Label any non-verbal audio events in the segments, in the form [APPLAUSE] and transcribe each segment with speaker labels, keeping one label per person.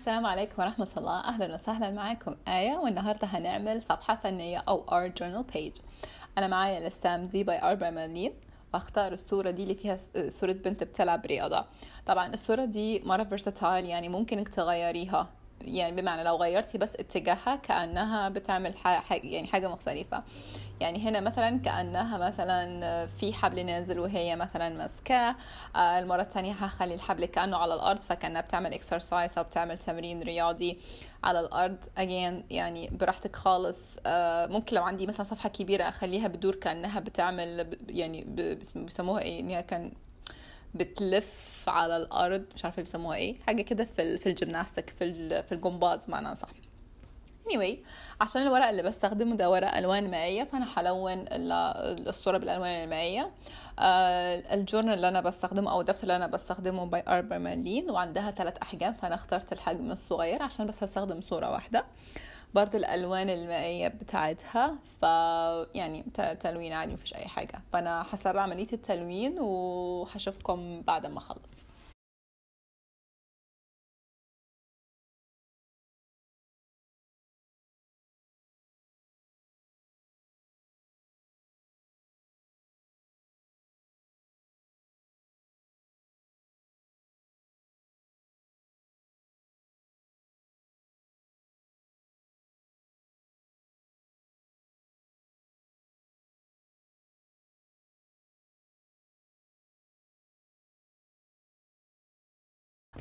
Speaker 1: السلام عليكم ورحمة الله أهلا وسهلا معاكم آية والنهاردة هنعمل صفحة فنية أو art journal page أنا معايا لسام دي باي أربع برمالين واختار الصورة دي اللي فيها صورة بنت بتلعب رياضة طبعا الصورة دي مرة versatile يعني ممكن تغيريها يعني بمعنى لو غيرتي بس اتجاهها كأنها بتعمل حاجة يعني حاجة مختلفة يعني هنا مثلا كأنها مثلا في حبل نازل وهي مثلا ماسكاه آه، المرة الثانية هخلي الحبل كأنه على الأرض فكأنها بتعمل اكسرسايز أو بتعمل تمرين رياضي على الأرض أجين يعني براحتك خالص آه، ممكن لو عندي مثلا صفحة كبيرة أخليها بدور كأنها بتعمل يعني بيسموها إيه إنها كان بتلف على الارض مش عارفه بيسموها ايه حاجه كده في في الجيمناستيك في في الجمباز معناها صح anyway عشان الورق اللي بستخدمه ده ورق الوان مائيه فانا هلون الصوره بالالوان المائيه آه الجورنال اللي انا بستخدمه او الدفتر اللي انا بستخدمه باي اربر مالين وعندها ثلاث احجام فانا اخترت الحجم الصغير عشان بس هستخدم صوره واحده آه برضو الألوان المائية بتاعتها ف يعني تلوين عادي مفيش أي حاجة فأنا هسرع عملية التلوين وهشوفكم بعد ما أخلص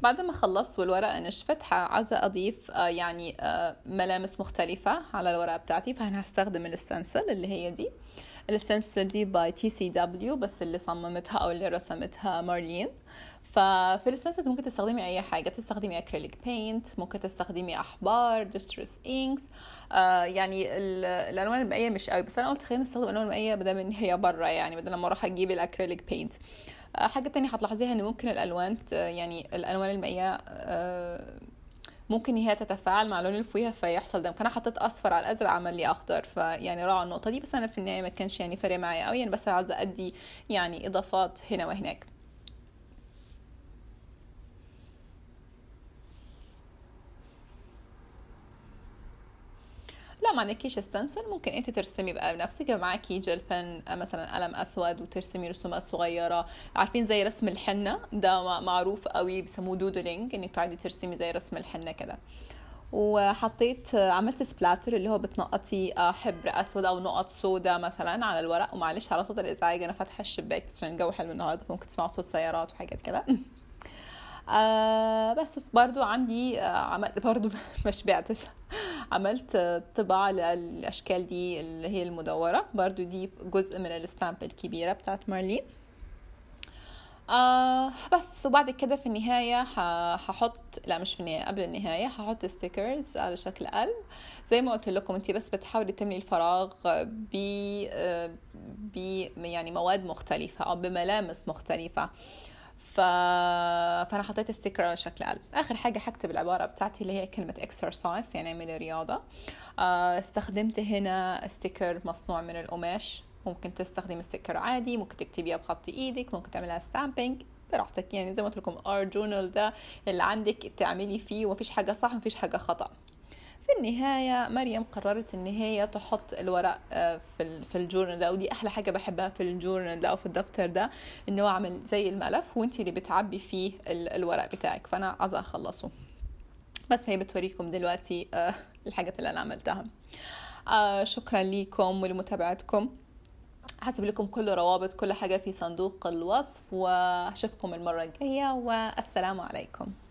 Speaker 1: بعد ما خلصت والورقة نشفت عايزة أضيف آه، يعني آه، ملامس مختلفة على الورقة بتاعتي فهنا هستخدم الستنسل اللي هي دي الستنسل دي باي تي سي دبليو بس اللي صممتها أو اللي رسمتها مارلين ففي الستنسل ممكن تستخدمي اي حاجه تستخدمي اكريليك بينت ممكن تستخدمي احبار ديستريس انكس آه، يعني الالوان المائيه مش قوي بس انا قلت خلينا نستخدم الالوان المائيه بدل ان هي برا يعني بدل ما اروح اجيب الاكريليك بينت آه، حاجة تانية هتلاحظيها ان ممكن الالوان يعني الالوان المائية آه، ممكن هي تتفاعل مع لون الفوية فيحصل ده فانا حطيت اصفر على الازرق عمل لي اخضر فيعني راعوا النقطة دي بس انا في النهاية ما كانش يعني فارق معايا قوي يعني بس عايزة ادي يعني اضافات هنا وهناك لو ما عندكيش ستنسل ممكن انت ترسمي بقى بنفسك معاكي جل بن مثلا قلم اسود وترسمي رسومات صغيره عارفين زي رسم الحنه ده معروف قوي بيسموه دودلينج انك تقعدي ترسمي زي رسم الحنه كده وحطيت عملت سبلاتر اللي هو بتنقطي آه، حبر اسود او نقط سودا مثلا على الورق ومعلش على صوت الازعاج انا فاتحه الشباك عشان الجو حلو النهارده ممكن تسمعوا صوت سيارات وحاجات كده [LAUGHS] آه بس برضو عندي آه عملت برضو [LAUGHS] ما شبعتش عملت طباعة للأشكال دي اللي هي المدورة برضو دي جزء من الستامب الكبيرة بتاعت مارلين آه بس وبعد كده في النهاية هحط لا مش في النهاية قبل النهاية هحط ستيكرز على شكل قلب زي ما قلت لكم انتي بس بتحاولي تملي الفراغ ب ب يعني مواد مختلفة أو بملامس مختلفة ف فانا حطيت ستيكر على شكل قلب اخر حاجه حكتب العباره بتاعتي اللي هي كلمه اكسرسايز يعني اعملي رياضه آه، استخدمت هنا ستيكر مصنوع من القماش ممكن تستخدمي ستيكر عادي ممكن تكتبيها بخط ايدك ممكن تعملها ستامبينج براحتك يعني زي ما قلت لكم ار جورنال ده اللي عندك تعملي فيه ومفيش حاجه صح ومفيش حاجه خطا في النهاية مريم قررت إن هي تحط الورق آه، في في الجورنال ده ودي أحلى حاجة بحبها في الجورنال ده أو في الدفتر ده إن هو عامل زي الملف وأنت اللي بتعبي فيه الورق بتاعك فأنا عايزة أخلصه بس فهي بتوريكم دلوقتي آه، الحاجات اللي أنا عملتها آه، شكرا ليكم ولمتابعتكم حسب لكم كل روابط كل حاجة في صندوق الوصف وأشوفكم المرة الجاية والسلام عليكم